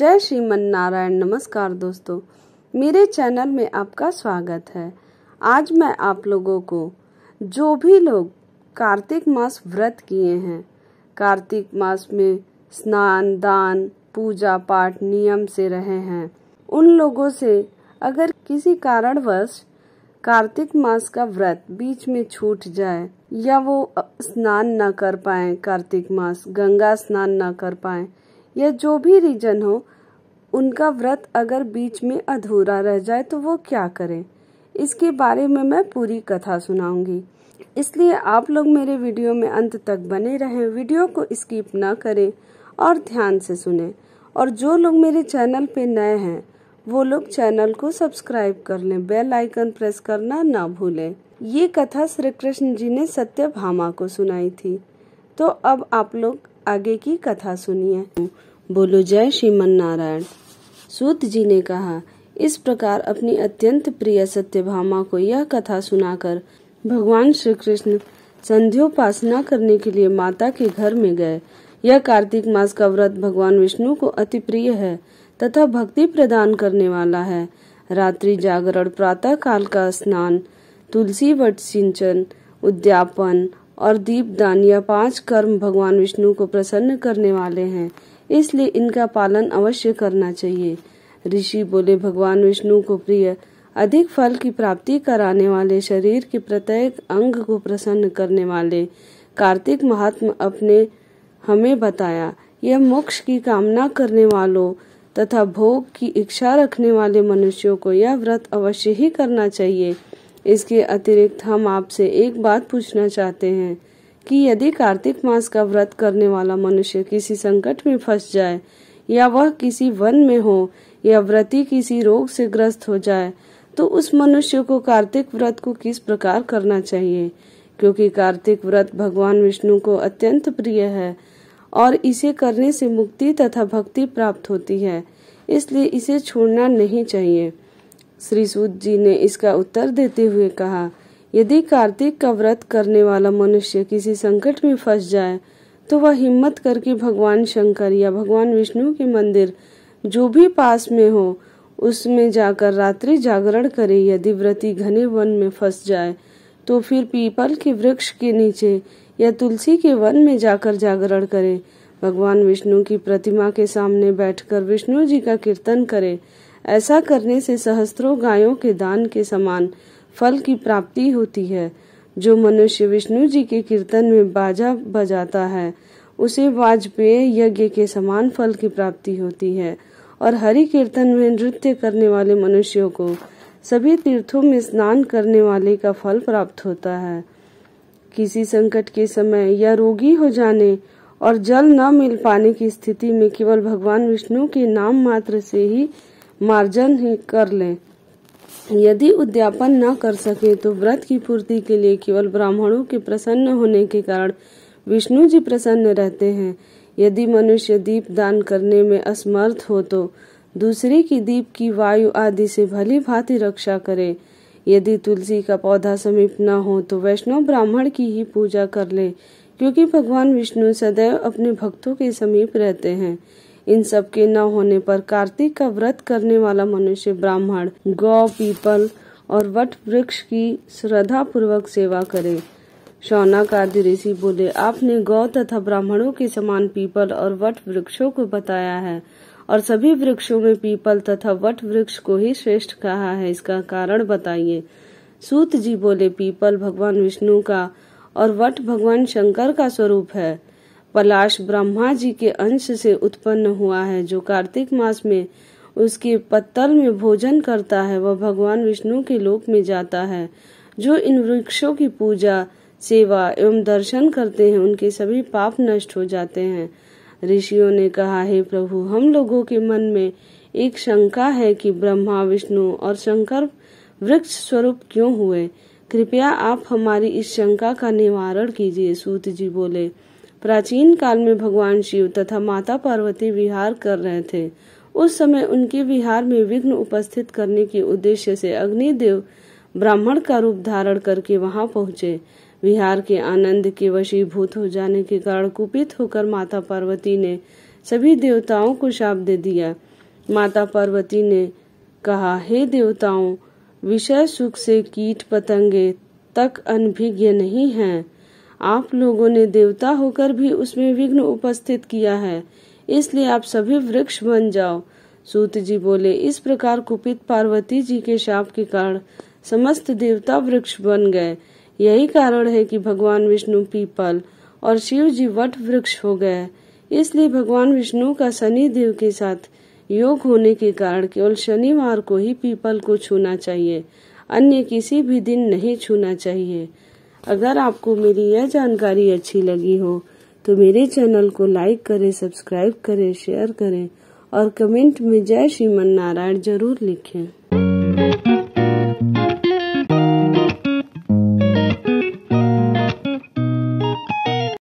जय श्रीमन नारायण नमस्कार दोस्तों मेरे चैनल में आपका स्वागत है आज मैं आप लोगों को जो भी लोग कार्तिक मास व्रत किए हैं कार्तिक मास में स्नान दान पूजा पाठ नियम से रहे हैं उन लोगों से अगर किसी कारणवश कार्तिक मास का व्रत बीच में छूट जाए या वो स्नान न कर पाए कार्तिक मास गंगा स्नान न कर पाए या जो भी रीजन हो उनका व्रत अगर बीच में अधूरा रह जाए तो वो क्या करें इसके बारे में मैं पूरी कथा सुनाऊंगी इसलिए आप लोग मेरे वीडियो में अंत तक बने रहें वीडियो को स्किप ना करें और ध्यान से सुने और जो लोग मेरे चैनल पे नए हैं वो लोग चैनल को सब्सक्राइब कर लें बेल आइकन प्रेस करना ना भूलें ये कथा श्री कृष्ण जी ने सत्य भामा को सुनाई थी तो अब आप लोग आगे की कथा सुनिए बोलो जय श्रीमन नारायण सूत जी ने कहा इस प्रकार अपनी अत्यंत प्रिय सत्यभामा को यह कथा सुनाकर भगवान श्री कृष्ण संध्योपासना करने के लिए माता के घर में गए यह कार्तिक मास का व्रत भगवान विष्णु को अति प्रिय है तथा भक्ति प्रदान करने वाला है रात्रि जागरण प्रातः काल का स्नान तुलसी वट सिंचन उद्यापन और दीप दान यह पांच कर्म भगवान विष्णु को प्रसन्न करने वाले हैं इसलिए इनका पालन अवश्य करना चाहिए ऋषि बोले भगवान विष्णु को प्रिय अधिक फल की प्राप्ति कराने वाले शरीर के प्रत्येक अंग को प्रसन्न करने वाले कार्तिक महात्मा अपने हमें बताया यह मोक्ष की कामना करने वालों तथा भोग की इच्छा रखने वाले मनुष्यों को यह व्रत अवश्य ही करना चाहिए इसके अतिरिक्त हम आपसे एक बात पूछना चाहते हैं कि यदि कार्तिक मास का व्रत करने वाला मनुष्य किसी संकट में फंस जाए या वह किसी वन में हो या व्रती किसी रोग से ग्रस्त हो जाए तो उस मनुष्य को कार्तिक व्रत को किस प्रकार करना चाहिए क्योंकि कार्तिक व्रत भगवान विष्णु को अत्यंत प्रिय है और इसे करने से मुक्ति तथा भक्ति प्राप्त होती है इसलिए इसे छोड़ना नहीं चाहिए श्री सूद जी ने इसका उत्तर देते हुए कहा यदि कार्तिक का व्रत करने वाला मनुष्य किसी संकट में फंस जाए तो वह हिम्मत करके भगवान शंकर या भगवान विष्णु के मंदिर जो भी पास में हो उसमें जाकर रात्रि जागरण करे यदि व्रती घने वन में फंस जाए तो फिर पीपल के वृक्ष के नीचे या तुलसी के वन में जाकर जागरण करे भगवान विष्णु की प्रतिमा के सामने बैठकर विष्णु जी का कीर्तन करे ऐसा करने से सहस्त्रों गायों के दान के समान फल की प्राप्ति होती है जो मनुष्य विष्णु जी के कीर्तन में बाजा बजाता है उसे वाजपेय यज्ञ के समान फल की प्राप्ति होती है और हरि कीर्तन में नृत्य करने वाले मनुष्यों को सभी तीर्थों में स्नान करने वाले का फल प्राप्त होता है किसी संकट के समय या रोगी हो जाने और जल न मिल पाने की स्थिति में केवल भगवान विष्णु के नाम मात्र से ही मार्जन ही कर लें यदि उद्यापन न कर सके तो व्रत की पूर्ति के लिए केवल ब्राह्मणों के प्रसन्न होने के कारण विष्णु जी प्रसन्न रहते हैं यदि मनुष्य दीप दान करने में असमर्थ हो तो दूसरे की दीप की वायु आदि से भली भांति रक्षा करे यदि तुलसी का पौधा समीप न हो तो वैष्णव ब्राह्मण की ही पूजा कर ले क्योंकि भगवान विष्णु सदैव अपने भक्तों के समीप रहते हैं इन सब के न होने पर कार्तिक का व्रत करने वाला मनुष्य ब्राह्मण गौ पीपल और वट वृक्ष की श्रद्धा पूर्वक सेवा करे शौनक आदि ऋषि बोले आपने गौ तथा ब्राह्मणों के समान पीपल और वट वृक्षों को बताया है और सभी वृक्षों में पीपल तथा वट वृक्ष को ही श्रेष्ठ कहा है इसका कारण बताइए सूत जी बोले पीपल भगवान विष्णु का और वट भगवान शंकर का स्वरूप है पलाश ब्रह्मा जी के अंश से उत्पन्न हुआ है जो कार्तिक मास में उसके पत्तल में भोजन करता है वह भगवान विष्णु के लोक में जाता है जो इन वृक्षों की पूजा सेवा एवं दर्शन करते हैं उनके सभी पाप नष्ट हो जाते हैं ऋषियों ने कहा हे प्रभु हम लोगों के मन में एक शंका है कि ब्रह्मा विष्णु और शंकर वृक्ष स्वरूप क्यों हुए कृपया आप हमारी इस शंका का निवारण कीजिए सूत जी बोले प्राचीन काल में भगवान शिव तथा माता पार्वती विहार कर रहे थे उस समय उनके विहार में विघ्न उपस्थित करने के उद्देश्य से अग्निदेव ब्राह्मण का रूप धारण करके वहां पहुंचे विहार के आनंद के वशीभूत हो जाने के कारण कुपित होकर माता पार्वती ने सभी देवताओं को शाप दे दिया माता पार्वती ने कहा हे देवताओं विषय सुख से कीट पतंगे तक अनभिज्ञ नहीं हैं आप लोगों ने देवता होकर भी उसमें विघ्न उपस्थित किया है इसलिए आप सभी वृक्ष बन जाओ सूत जी बोले इस प्रकार कुपित पार्वती जी के शाप के कारण समस्त देवता वृक्ष बन गए यही कारण है कि भगवान विष्णु पीपल और शिव जी वट वृक्ष हो गए इसलिए भगवान विष्णु का शनि देव के साथ योग होने के कारण केवल शनिवार को ही पीपल को छूना चाहिए अन्य किसी भी दिन नहीं छूना चाहिए अगर आपको मेरी यह जानकारी अच्छी लगी हो तो मेरे चैनल को लाइक करें सब्सक्राइब करें शेयर करें और कमेंट में जय श्रीमन नारायण जरूर लिखें